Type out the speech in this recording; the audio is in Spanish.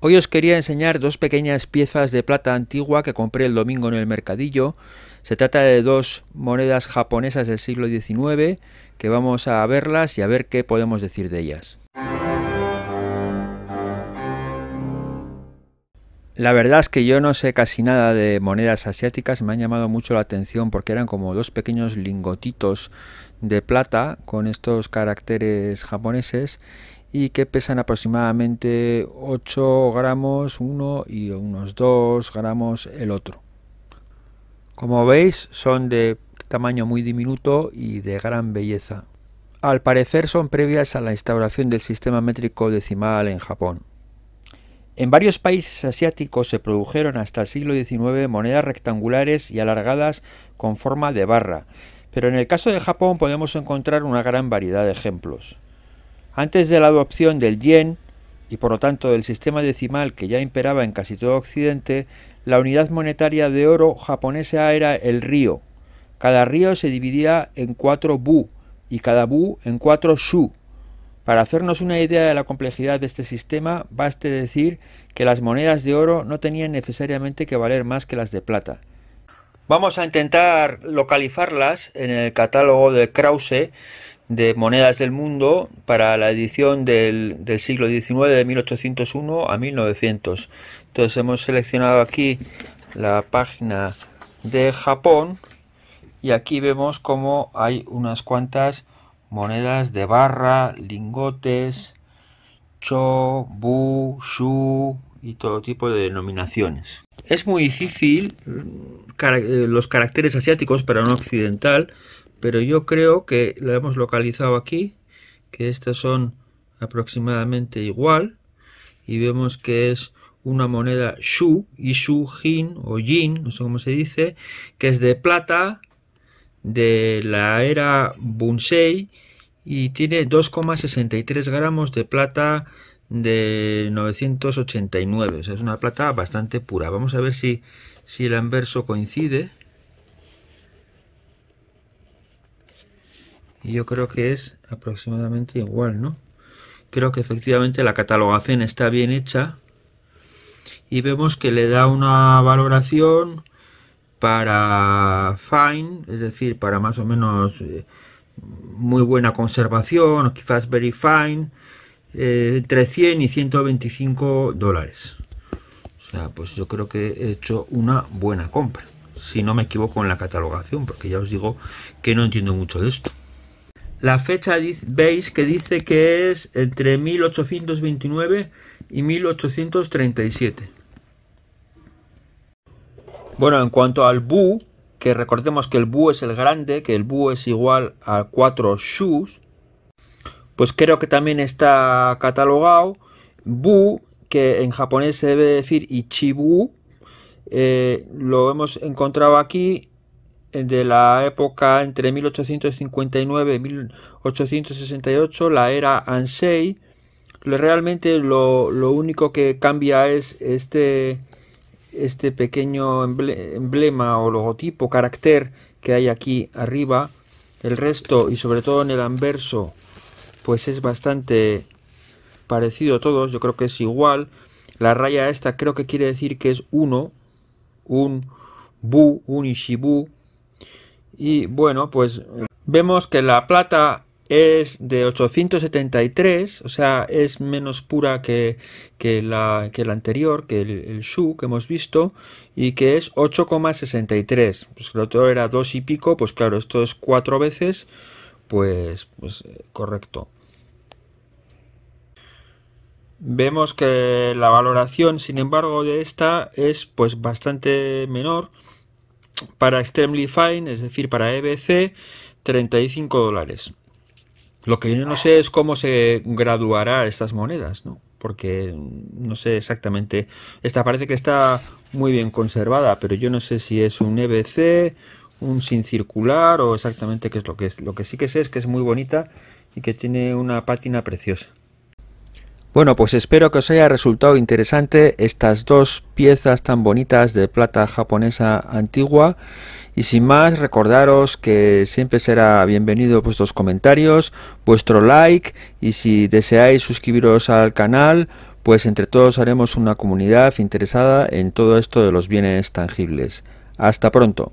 Hoy os quería enseñar dos pequeñas piezas de plata antigua que compré el domingo en el mercadillo. Se trata de dos monedas japonesas del siglo XIX que vamos a verlas y a ver qué podemos decir de ellas. La verdad es que yo no sé casi nada de monedas asiáticas, me han llamado mucho la atención porque eran como dos pequeños lingotitos de plata con estos caracteres japoneses y que pesan aproximadamente 8 gramos uno y unos 2 gramos el otro. Como veis son de tamaño muy diminuto y de gran belleza. Al parecer son previas a la instauración del sistema métrico decimal en Japón. En varios países asiáticos se produjeron hasta el siglo XIX monedas rectangulares y alargadas con forma de barra, pero en el caso de Japón podemos encontrar una gran variedad de ejemplos. Antes de la adopción del yen, y por lo tanto del sistema decimal que ya imperaba en casi todo Occidente, la unidad monetaria de oro japonesa era el río. Cada río se dividía en cuatro bu y cada bu en cuatro shu. Para hacernos una idea de la complejidad de este sistema, baste decir que las monedas de oro no tenían necesariamente que valer más que las de plata. Vamos a intentar localizarlas en el catálogo de Krause, de monedas del mundo para la edición del, siglo XIX de 1801 a 1900. Entonces hemos seleccionado aquí la página de Japón y aquí vemos como hay unas cuantas monedas de barra, lingotes, cho, bu, shu y todo tipo de denominaciones. Es muy difícil eh, los caracteres asiáticos para un occidental pero yo creo que la hemos localizado aquí, que estas son aproximadamente igual, y vemos que es una moneda Shu, y Shu Jin, o Yin, no sé cómo se dice, que es de plata, de la era Bunsei, y tiene 2,63 gramos de plata de 989, es una plata bastante pura. Vamos a ver si el anverso coincide. yo creo que es aproximadamente igual, ¿no? Creo que efectivamente la catalogación está bien hecha y vemos que le da una valoración para fine, es decir, para más o menos eh, muy buena conservación, o quizás very fine, eh, entre 100 y 125 dólares. O sea, pues yo creo que he hecho una buena compra, si no me equivoco en la catalogación, porque ya os digo que no entiendo mucho de esto. La fecha veis que dice que es entre 1829 y 1837. Bueno, en cuanto al bu, que recordemos que el bu es el grande, que el bu es igual a 4 shus, pues creo que también está catalogado bu, que en japonés se debe decir ichibu, eh, lo hemos encontrado aquí de la época entre 1859 y 1868, la era Ansei, realmente lo, único que cambia es este, este pequeño emblema o logotipo, carácter que hay aquí arriba. El resto y sobre todo en el anverso pues es bastante parecido a todos, yo creo que es igual. La raya esta creo que quiere decir que es uno, un bu, un ishibu, y bueno, pues vemos que la plata es de 873, o sea, es menos pura que, la, que anterior, que el, Shu que hemos visto, y que es 8,63. Pues el otro era 2 y pico, pues claro, esto es cuatro veces, pues, pues correcto. Vemos que la valoración, sin embargo, de esta es pues bastante menor, para Extremely Fine, es decir, para EBC, 35 dólares. Lo que yo no sé es cómo se graduará estas monedas, ¿no? Porque no sé exactamente. Esta parece que está muy bien conservada, pero yo no sé si es un EBC, un sin circular o exactamente qué es lo que es. Lo que sí que sé es que es muy bonita y que tiene una pátina preciosa. Bueno, pues espero que os haya resultado interesante estas dos piezas tan bonitas de plata japonesa antigua. Y sin más, recordaros que siempre será bienvenido vuestros comentarios, vuestro like y si deseáis suscribiros al canal, pues entre todos haremos una comunidad interesada en todo esto de los bienes tangibles. Hasta pronto.